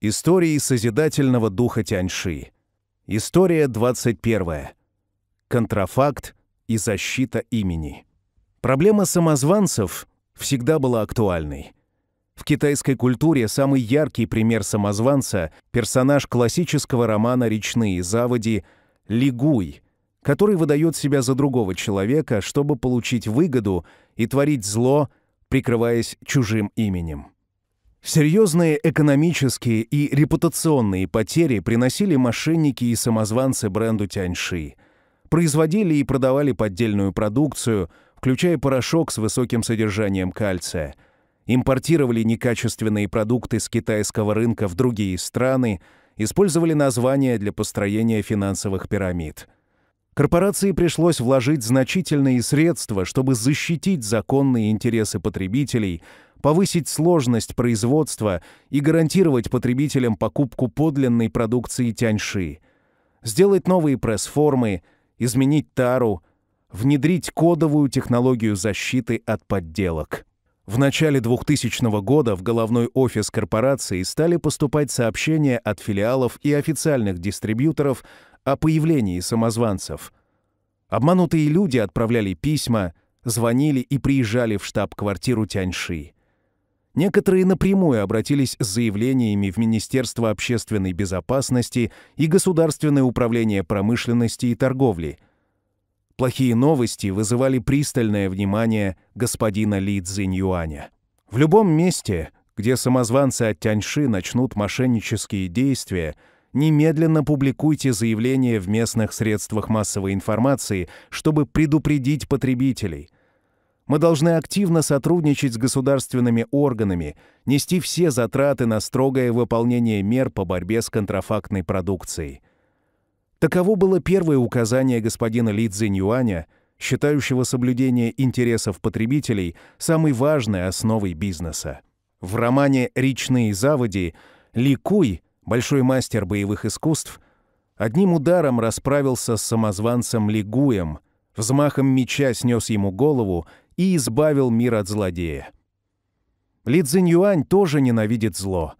Истории созидательного духа Тяньши. История 21. Контрафакт и защита имени. Проблема самозванцев всегда была актуальной. В китайской культуре самый яркий пример самозванца – персонаж классического романа «Речные заводи» Лигуй, который выдает себя за другого человека, чтобы получить выгоду и творить зло, прикрываясь чужим именем. Серьезные экономические и репутационные потери приносили мошенники и самозванцы бренду Тяньши. Производили и продавали поддельную продукцию, включая порошок с высоким содержанием кальция. Импортировали некачественные продукты с китайского рынка в другие страны, использовали названия для построения финансовых пирамид. Корпорации пришлось вложить значительные средства, чтобы защитить законные интересы потребителей – повысить сложность производства и гарантировать потребителям покупку подлинной продукции тяньши, сделать новые пресс-формы, изменить тару, внедрить кодовую технологию защиты от подделок. В начале 2000 года в головной офис корпорации стали поступать сообщения от филиалов и официальных дистрибьюторов о появлении самозванцев. Обманутые люди отправляли письма, звонили и приезжали в штаб-квартиру Тяньши. Некоторые напрямую обратились с заявлениями в Министерство общественной безопасности и Государственное управление промышленности и торговли. Плохие новости вызывали пристальное внимание господина Ли Цзиньюаня. В любом месте, где самозванцы от Тяньши начнут мошеннические действия, немедленно публикуйте заявление в местных средствах массовой информации, чтобы предупредить потребителей – мы должны активно сотрудничать с государственными органами, нести все затраты на строгое выполнение мер по борьбе с контрафактной продукцией. Таково было первое указание господина Ли Цзиньюаня, считающего соблюдение интересов потребителей самой важной основой бизнеса. В романе «Речные заводи» Ли Куй, большой мастер боевых искусств, одним ударом расправился с самозванцем Ли Гуем, взмахом меча снес ему голову и избавил мир от злодея. Ли Цзиньюань тоже ненавидит зло.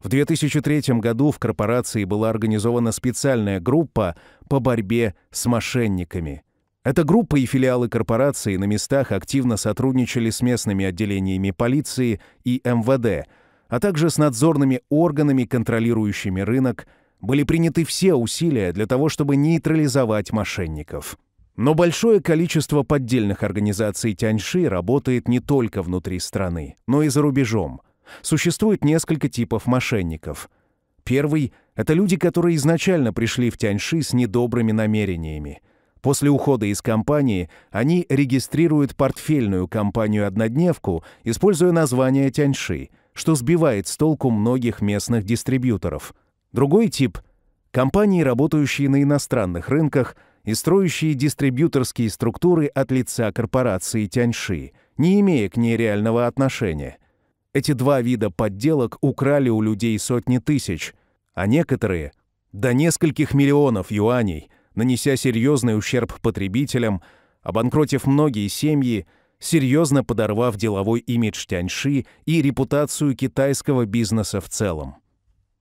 В 2003 году в корпорации была организована специальная группа по борьбе с мошенниками. Эта группа и филиалы корпорации на местах активно сотрудничали с местными отделениями полиции и МВД, а также с надзорными органами, контролирующими рынок, были приняты все усилия для того, чтобы нейтрализовать мошенников. Но большое количество поддельных организаций Тяньши работает не только внутри страны, но и за рубежом. Существует несколько типов мошенников. Первый — это люди, которые изначально пришли в Тяньши с недобрыми намерениями. После ухода из компании они регистрируют портфельную компанию-однодневку, используя название Тяньши, что сбивает с толку многих местных дистрибьюторов. Другой тип — компании, работающие на иностранных рынках — и строящие дистрибьюторские структуры от лица корпорации Тяньши, не имея к ней реального отношения. Эти два вида подделок украли у людей сотни тысяч, а некоторые — до нескольких миллионов юаней, нанеся серьезный ущерб потребителям, обанкротив многие семьи, серьезно подорвав деловой имидж Тяньши и репутацию китайского бизнеса в целом.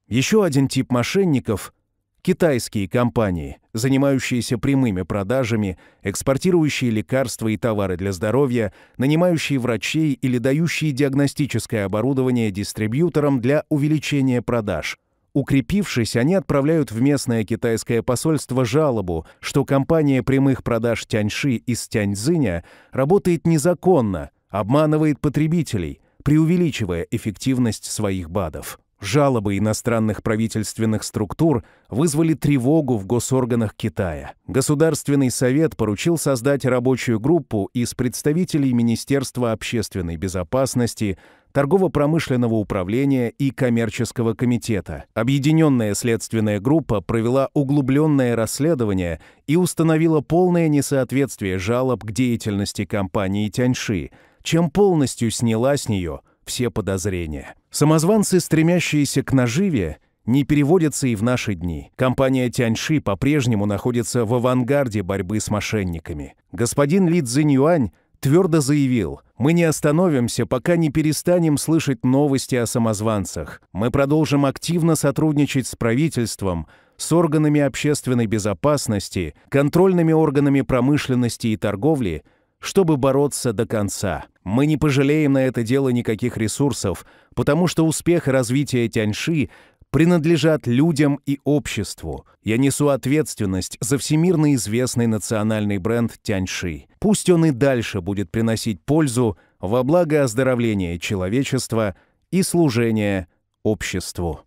Еще один тип мошенников — китайские компании, занимающиеся прямыми продажами, экспортирующие лекарства и товары для здоровья, нанимающие врачей или дающие диагностическое оборудование дистрибьюторам для увеличения продаж. Укрепившись, они отправляют в местное китайское посольство жалобу, что компания прямых продаж Тяньши из Тяньцзиня работает незаконно, обманывает потребителей, преувеличивая эффективность своих БАДов. Жалобы иностранных правительственных структур вызвали тревогу в госорганах Китая. Государственный совет поручил создать рабочую группу из представителей Министерства общественной безопасности, торгово-промышленного управления и коммерческого комитета. Объединенная следственная группа провела углубленное расследование и установила полное несоответствие жалоб к деятельности компании Тяньши, чем полностью сняла с нее – все подозрения. Самозванцы, стремящиеся к наживе, не переводятся и в наши дни. Компания Тяньши по-прежнему находится в авангарде борьбы с мошенниками. Господин Ли Цзиньюань твердо заявил, мы не остановимся, пока не перестанем слышать новости о самозванцах. Мы продолжим активно сотрудничать с правительством, с органами общественной безопасности, контрольными органами промышленности и торговли, чтобы бороться до конца. Мы не пожалеем на это дело никаких ресурсов, потому что успех и развитие Тяньши принадлежат людям и обществу. Я несу ответственность за всемирно известный национальный бренд Тяньши. Пусть он и дальше будет приносить пользу во благо оздоровления человечества и служения обществу.